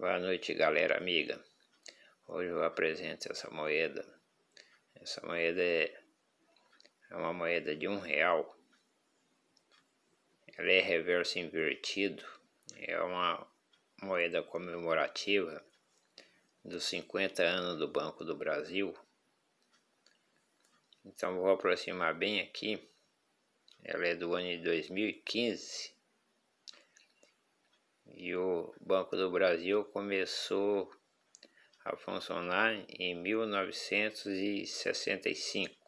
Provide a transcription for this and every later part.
Boa noite, galera amiga. Hoje eu apresento essa moeda. Essa moeda é, é, uma moeda de um real. Ela é reverso invertido. É uma moeda comemorativa dos 50 anos do Banco do Brasil. Então vou aproximar bem aqui. Ela é do ano de 2015 e o Banco do Brasil começou a funcionar em 1965.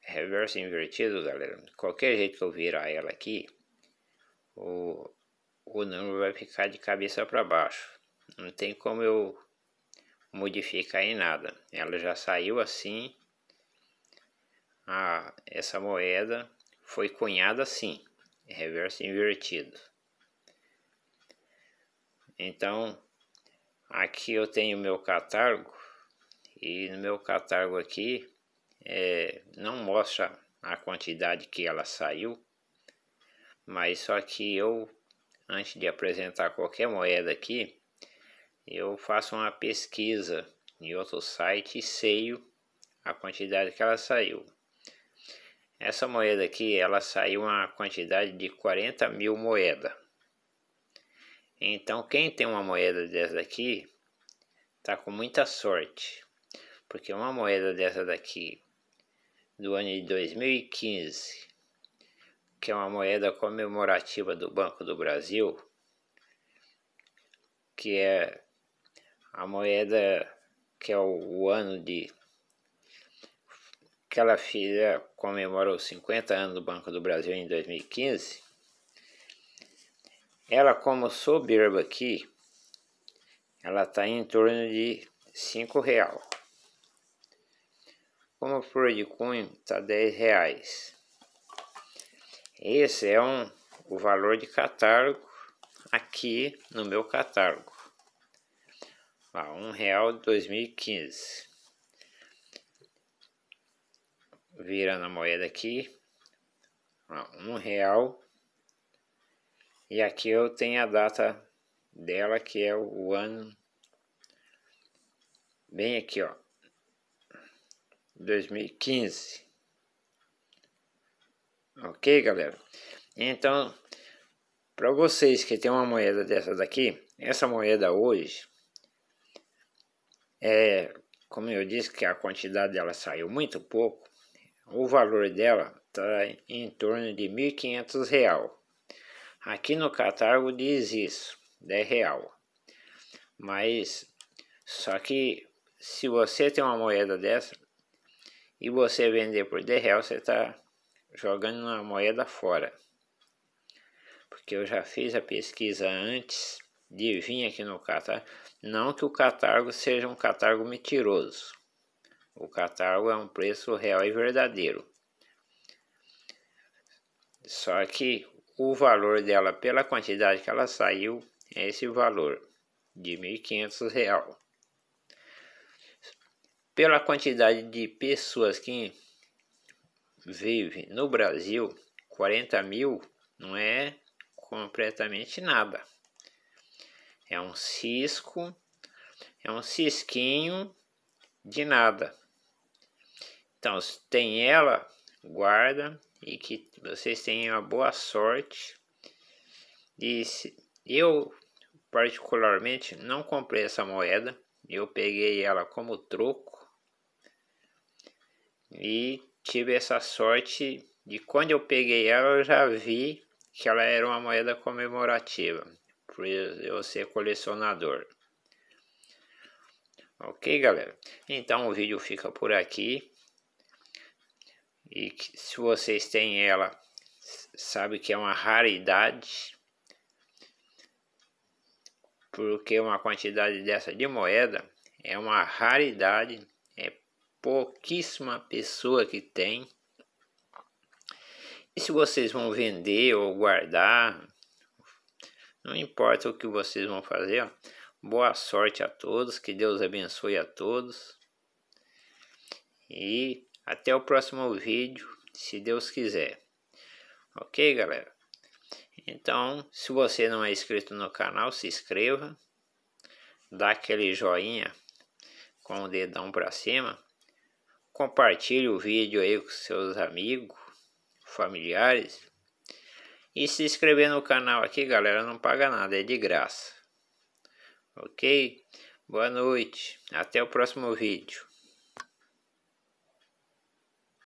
Reverso invertido, galera. Qualquer jeito que eu virar ela aqui, o, o número vai ficar de cabeça para baixo. Não tem como eu modificar em nada. Ela já saiu assim. A, ah, essa moeda foi cunhada assim. É reverso invertido. Então, aqui eu tenho meu catálogo e no meu catálogo aqui é, não mostra a quantidade que ela saiu, mas só que eu, antes de apresentar qualquer moeda aqui, eu faço uma pesquisa em outro site e sei a quantidade que ela saiu. Essa moeda aqui, ela saiu uma quantidade de 40 mil moedas. Então, quem tem uma moeda dessa daqui, tá com muita sorte. Porque uma moeda dessa daqui, do ano de 2015, que é uma moeda comemorativa do Banco do Brasil, que é a moeda que é o, o ano de aquela filha comemorou 50 anos do Banco do Brasil em 2015, ela como soberba aqui, ela está em torno de 5 real. Como flor de cunho está 10 reais. Esse é um, o valor de catálogo aqui no meu catálogo. Ah, 1 real 2015. virando a moeda aqui, um real, e aqui eu tenho a data dela que é o ano, bem aqui ó, 2015, ok galera? Então, para vocês que tem uma moeda dessa daqui, essa moeda hoje, é, como eu disse que a quantidade dela saiu muito pouco, o valor dela está em torno de R$ 1.500. Aqui no catálogo diz isso, R$ real. Mas só que se você tem uma moeda dessa e você vender por R$ real, você está jogando uma moeda fora. Porque eu já fiz a pesquisa antes de vir aqui no catálogo. Não que o catálogo seja um catálogo mentiroso o catálogo é um preço real e verdadeiro. Só que o valor dela, pela quantidade que ela saiu, é esse valor de R$ 1.500. Pela quantidade de pessoas que vive no Brasil, 40 mil não é completamente nada. É um cisco, é um cisquinho de nada. Então, se tem ela, guarda e que vocês tenham uma boa sorte. E se, eu, particularmente, não comprei essa moeda. Eu peguei ela como troco e tive essa sorte de quando eu peguei ela, eu já vi que ela era uma moeda comemorativa, por eu ser colecionador. Ok, galera? Então o vídeo fica por aqui e que, se vocês têm ela, sabe que é uma raridade, porque uma quantidade dessa de moeda é uma raridade, é pouquíssima pessoa que tem. E se vocês vão vender ou guardar, não importa o que vocês vão fazer, ó. boa sorte a todos, que Deus abençoe a todos. E até o próximo vídeo, se Deus quiser. Ok, galera? Então, se você não é inscrito no canal, se inscreva. Dá aquele joinha com o dedão para cima. Compartilhe o vídeo aí com seus amigos, familiares. E se inscrever no canal aqui, galera, não paga nada, é de graça. Ok? Boa noite. Até o próximo vídeo.